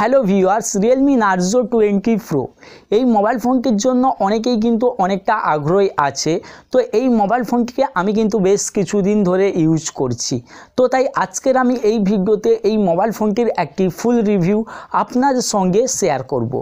Hello viewers Realme Narzo twenty pro এই mobile ফোনটির জন্য অনেকেই কিন্তু অনেকটা আগ্রহী আছে তো এই মোবাইল ফোনটিকে আমি কিন্তু বেশ কিছুদিন ধরে ইউজ করছি তো তাই আজকের আমি এই ভিডিওতে এই মোবাইল ফোনটির একটি ফুল রিভিউ আপনার সঙ্গে শেয়ার করব।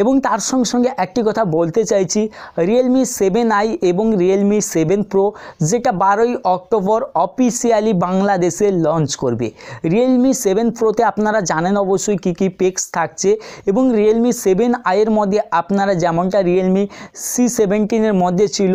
এবং তার সঙ্গে সঙ্গে একটি কথা বলতে চাইছি রিয়েলমি সেভেন আই এবং রিয়েলমি সেভেন প্রো যেটা বারোই অক্টোবর অফিসিয়ালি বাংলাদেশে লঞ্চ করবে রিয়েলমি সেভেন প্রোতে আপনারা জানেন অবশ্যই কী কী পেক্স থাকছে এবং রিয়েলমি সেভেন আইয়ের মধ্যে আপনারা যেমনটা রিয়েলমি সি সেভেনটিনের মধ্যে ছিল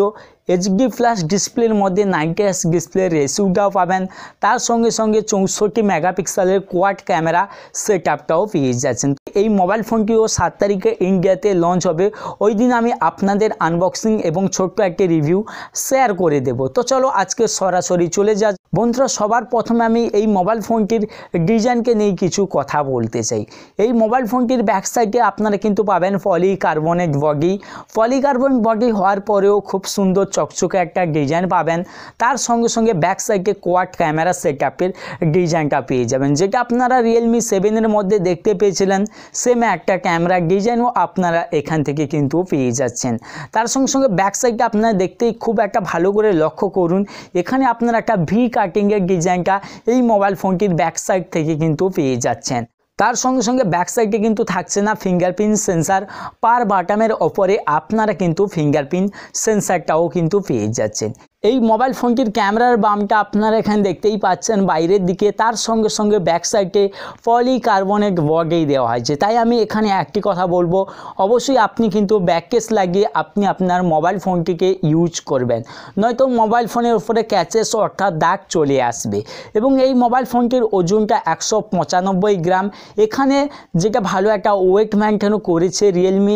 এইচডি প্লাস ডিসপ্লের মধ্যে নাইনটি এস ডিসপ্লের রেসিউটাও পাবেন তার সঙ্গে সঙ্গে চৌষট্টি মেগাপিক্সেলের কোয়াড ক্যামেরা সেট আপটাও পেয়ে যাচ্ছেন এই মোবাইল ফোনটিও সাত তারিখে ইন্ডিয়াতে লঞ্চ হবে ওই দিন আমি আপনাদের আনবক্সিং এবং ছোট্ট একটি রিভিউ শেয়ার করে দেব তো চলো আজকে সরাসরি চলে যা বন্ধুরা সবার প্রথমে আমি এই মোবাইল ফোনটির ডিজাইনকে নিয়ে কিছু কথা বলতে চাই এই মোবাইল ফোনটির ব্যাক সাইডে আপনারা কিন্তু পাবেন বগি বডি পলিকার্বন বগি হওয়ার পরেও খুব সুন্দর চকচকে একটা ডিজাইন পাবেন তার সঙ্গে সঙ্গে ব্যাক সাইডে কোয়াড ক্যামেরা সেট আপের ডিজাইনটা পেয়ে যাবেন যেটা আপনারা রিয়েলমি সেভেনের মধ্যে দেখতে পেয়েছিলেন সেম একটা ক্যামেরা ডিজাইনও আপনারা এখান থেকে কিন্তু পেয়ে যাচ্ছেন তার সঙ্গে সঙ্গে ব্যাক সাইডটা আপনারা দেখতেই খুব একটা ভালো করে লক্ষ্য করুন এখানে আপনারা একটা ভি কাটিংয়ের ডিজাইনটা এই মোবাইল ফোনটির ব্যাক সাইড থেকে কিন্তু পেয়ে যাচ্ছেন তার সঙ্গে সঙ্গে ব্যাক সাইডে কিন্তু থাকছে না ফিঙ্গারপ্রিন্ট সেন্সার পার বাটামের ওপরে আপনারা কিন্তু ফিঙ্গারপ্রিন্ট সেন্সারটাও কিন্তু পেয়ে যাচ্ছেন এই মোবাইল ফোনটির ক্যামেরার বামটা আপনারা এখানে দেখতেই পাচ্ছেন বাইরের দিকে তার সঙ্গে সঙ্গে ব্যাক সাইডে পলিকার্বনেট বগেই দেওয়া হয়েছে তাই আমি এখানে একটি কথা বলবো অবশ্যই আপনি কিন্তু ব্যাককেস লাগিয়ে আপনি আপনার মোবাইল ফোনটিকে ইউজ করবেন নয়তো মোবাইল ফোনের উপরে ক্যাচেস অর্থাৎ দাগ চলে আসবে এবং এই মোবাইল ফোনটির ওজনটা একশো গ্রাম এখানে যেটা ভালো একটা ওয়েট মেনটেনও করেছে রিয়েলমি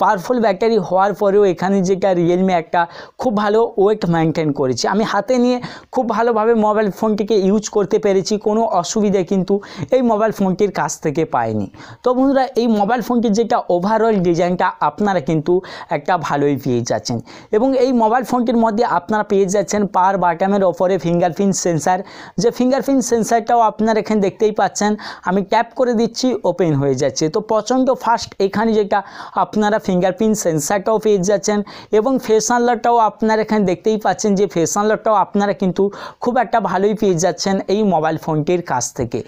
পাওয়ারফুল ব্যাটারি হওয়ার পরেও এখানে যেটা রিয়েলমি একটা খুব ভালো ওয়েট মেনটেন করেছে আমি হাতে নিয়ে খুব ভালোভাবে মোবাইল ফোনটিকে ইউজ করতে পেরেছি কোনো অসুবিধা কিন্তু এই মোবাইল ফোনটির কাছ থেকে পাইনি তো বন্ধুরা এই মোবাইল ফোনটির যেটা ওভারঅল ডিজাইনটা আপনারা কিন্তু একটা ভালোই পেয়ে যাচ্ছেন এবং এই মোবাইল ফোনটির মধ্যে আপনারা পেয়ে যাচ্ছেন পাওয়ার বাটামের ওপরে ফিঙ্গারপ্রিন্ট সেন্সার যে ফিঙ্গারপ্রিন্ট সেন্সারটাও আপনারা এখানে দেখতেই পাচ্ছেন আমি ট্যাপ করে দিচ্ছি ওপেন হয়ে যাচ্ছে তো প্রচণ্ড ফাস্ট এখানে যেটা আপনার আপনারা ফিঙ্গারপ্রিন্ট সেন্সারটাও পেয়ে যাচ্ছেন এবং ফেস আনলারটাও আপনারা এখানে দেখতেই পাচ্ছেন যে ফেস আনলারটাও আপনারা কিন্তু খুব একটা ভালোই পেয়ে যাচ্ছেন এই মোবাইল ফোনটির কাছ থেকে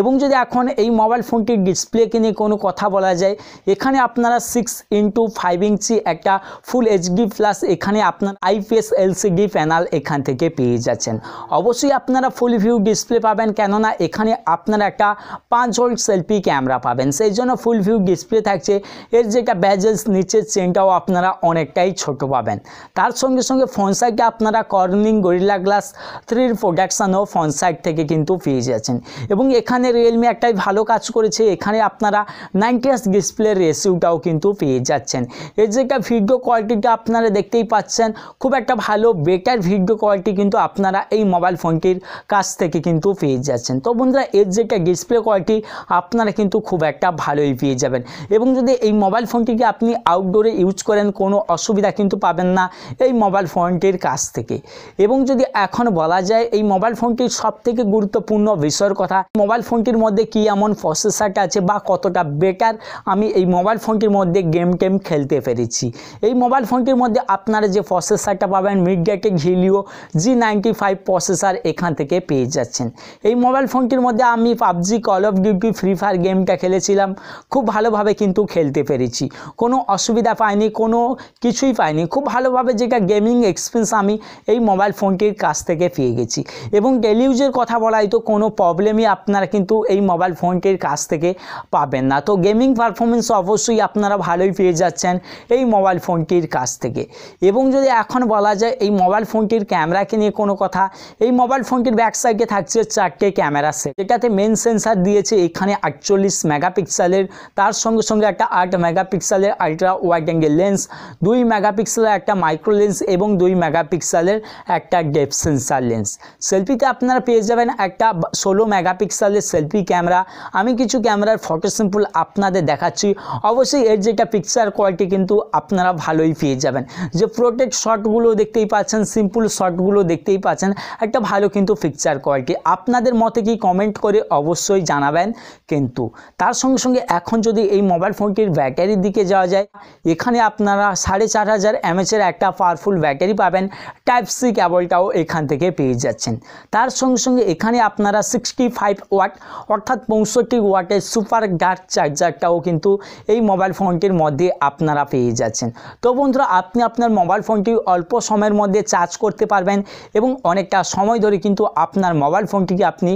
এবং যদি এখন এই মোবাইল ফোনটির ডিসপ্লেকে নিয়ে কোনো কথা বলা যায় এখানে আপনারা সিক্স ইন্টু ফাইভ ইঞ্চি একটা ফুল এইচডি প্লাস এখানে আপনার আইপিএস এলসিডি প্যানাল এখান থেকে পেয়ে যাচ্ছেন অবশ্যই আপনারা ফুল ভিউ ডিসপ্লে পাবেন কেননা এখানে আপনারা একটা পাঁচ ভোল্ট সেলফি ক্যামেরা পাবেন সেই জন্য ফুল ভিউ ডিসপ্লে থাকছে এর যেটা প্যাজেস নিচের চেনটাও আপনারা অনেকটাই ছোট পাবেন তার সঙ্গে সঙ্গে ফনসাইটে আপনারা কর্নিং গরিলা গ্লাস থ্রির প্রোডাকশানও ফনসাইট থেকে কিন্তু পেয়ে যাচ্ছেন এবং এখানে রিয়েলমি একটাই ভালো কাজ করেছে এখানে আপনারা নাইনটিএস ডিসপ্লে রেসিউটাও কিন্তু পেয়ে যাচ্ছেন এর যে একটা ভিডিও কোয়ালিটিটা আপনারা দেখতেই পাচ্ছেন খুব একটা ভালো বেটার ভিডিও কোয়ালিটি কিন্তু আপনারা এই মোবাইল ফোনটির কাছ থেকে কিন্তু পেয়ে যাচ্ছেন তো বন্ধুরা এর একটা ডিসপ্লে কোয়ালিটি আপনারা কিন্তু খুব একটা ভালোই পেয়ে যাবেন এবং যদি এই মোবাইল ফোনটিকে যদি আপনি আউটডোরে ইউজ করেন কোনো অসুবিধা কিন্তু পাবেন না এই মোবাইল ফোনটির কাছ থেকে এবং যদি এখন বলা যায় এই মোবাইল ফোনটির সব থেকে গুরুত্বপূর্ণ বিষয়ের কথা মোবাইল ফোনটির মধ্যে কি এমন প্রসেসারটা আছে বা কতটা বেটার আমি এই মোবাইল ফোনটির মধ্যে গেম টেম খেলতে পেরেছি এই মোবাইল ফোনটির মধ্যে আপনারা যে প্রসেসারটা পাবেন MediaTek Helio G ninety five processor এখান থেকে পেয়ে যাচ্ছেন এই মোবাইল ফোনটির মধ্যে আমি PUBG Call of Duty Free Fire গেমটা খেলেছিলাম খুব ভালোভাবে কিন্তু খেলতে পেরেছি কোনো অসুবিধা পাইনি কোনো কিছুই পাইনি খুব ভালোভাবে যেটা গেমিং এক্সপিরিয়েন্স আমি এই মোবাইল ফোনটির কাছ থেকে পেয়ে গেছি এবং ডেলি ইউজের কথা বলাই তো কোনো প্রবলেমই আপনারা কিন্তু এই মোবাইল ফোনটির কাছ থেকে পাবেন না তো গেমিং পারফরমেন্স অবশ্যই আপনারা ভালোই পেয়ে যাচ্ছেন এই মোবাইল ফোনটির কাছ থেকে এবং যদি এখন বলা যায় এই মোবাইল ফোনটির ক্যামেরাকে নিয়ে কোনো কথা এই মোবাইল ফোনটির ব্যাকসাইডে থাকছে চারটে ক্যামেরা সেট যেটাতে মেন সেন্সার দিয়েছে এখানে আটচল্লিশ মেগাপিক্সেলের তার সঙ্গে সঙ্গে একটা আট মেগাপিক্সেলের মেগাপিক্সেলের আলট্রা ওয়াইড অ্যাঙ্গেল লেন্স দুই মেগাপিক্সেলের একটা মাইক্রো লেন্স এবং দুই মেগাপিক্সেলের একটা ডেপ সেন্সার লেন্স সেলফিতে আপনারা পেয়ে যাবেন একটা ষোলো মেগাপিক্সেলের সেলফি ক্যামেরা আমি কিছু ক্যামেরার ফটো স্যাম্পল আপনাদের দেখাচ্ছি অবশ্যই এর যেটা পিকচার কোয়ালিটি কিন্তু আপনারা ভালোই পেয়ে যাবেন যে প্রোটেক্ট শটগুলো দেখতেই পাচ্ছেন সিম্পল শটগুলো দেখতেই পাচ্ছেন একটা ভালো কিন্তু পিকচার কোয়ালিটি আপনাদের মতে কি কমেন্ট করে অবশ্যই জানাবেন কিন্তু তার সঙ্গে সঙ্গে এখন যদি এই মোবাইল ফোনটির ব্যাটারির দিকে যাওয়া যায় এখানে আপনারা সাড়ে চার হাজার এমএচের একটা পাওয়ারফুল ব্যাটারি পাবেন টাইপ সি ক্যাবলটাও এখান থেকে পেয়ে যাচ্ছেন তার সঙ্গে সঙ্গে এখানে আপনারা সিক্সটি ফাইভ ওয়াট অর্থাৎ পঁয়ষট্টি ওয়াটের সুপার গার্ড চার্জারটাও কিন্তু এই মোবাইল ফোনটির মধ্যে আপনারা পেয়ে যাচ্ছেন তো বন্ধুরা আপনি আপনার মোবাইল ফোনটি অল্প সময়ের মধ্যে চার্জ করতে পারবেন এবং অনেকটা সময় ধরে কিন্তু আপনার মোবাইল ফোনটিকে আপনি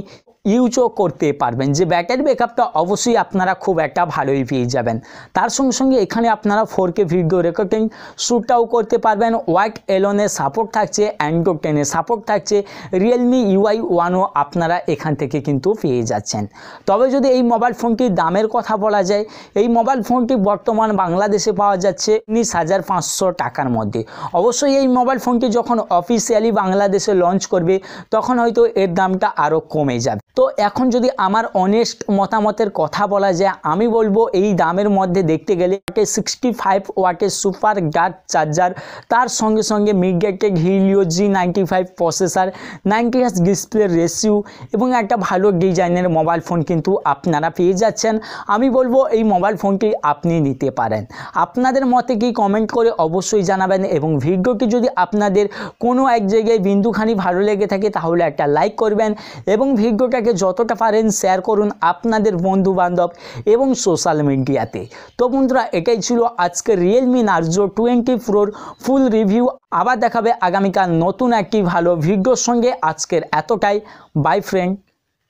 ইউজও করতে পারবেন যে ব্যাটারি ব্যাকআপটা অবশ্যই আপনারা খুব একটা ভালোই পেয়ে যাবেন তার সঙ্গে সঙ্গে এখানে আপনারা ফোর কে ভিডিও রেকর্ডিং শ্যুটটাও করতে পারবেন ওয়াইট এলনে সাপোর্ট থাকছে অ্যান্ড্রয়েড টেনে সাপোর্ট থাকছে রিয়েলমি ইউআই ওয়ানও আপনারা এখান থেকে কিন্তু পেয়ে যাচ্ছেন তবে যদি এই মোবাইল ফোনটির দামের কথা বলা যায় এই মোবাইল ফোনটি বর্তমান বাংলাদেশে পাওয়া যাচ্ছে উনিশ হাজার পাঁচশো টাকার মধ্যে অবশ্যই এই মোবাইল ফোনটি যখন অফিসিয়ালি বাংলাদেশে লঞ্চ করবে তখন হয়তো এর দামটা আরও কমে যাবে তো এখন যদি আমার অনেস্ট মতামতের কথা বলা যায় আমি বলবো এই দামের মধ্যে দেখতে গেলে সিক্সটি ফাইভ ওয়াটের সুপার গার্ড চার্জার তার সঙ্গে সঙ্গে MediaTek Helio G ninety five processor ninety হাস ডিসপ্লে রেসিউ এবং একটা ভালো ডিজাইনের মোবাইল ফোন কিন্তু আপনারা পেয়ে যাচ্ছেন আমি বলবো এই মোবাইল ফোনটি আপনি নিতে পারেন আপনাদের মতে কি কমেন্ট করে অবশ্যই জানাবেন এবং ভিডিওটি যদি আপনাদের কোনো এক জায়গায় বিন্দুখানি ভালো লেগে থাকে তাহলে একটা লাইক করবেন এবং ভিডিওটাকে ভিডিওটাকে যতটা পারেন শেয়ার করুন আপনাদের বন্ধু বান্ধব এবং সোশ্যাল মিডিয়াতে তো বন্ধুরা এটাই ছিল আজকে Realme Narzo twenty four full review আবার দেখাবে আগামীকাল নতুন একটি ভালো ভিডিওর সঙ্গে আজকের এতটাই bye friend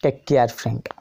take care friend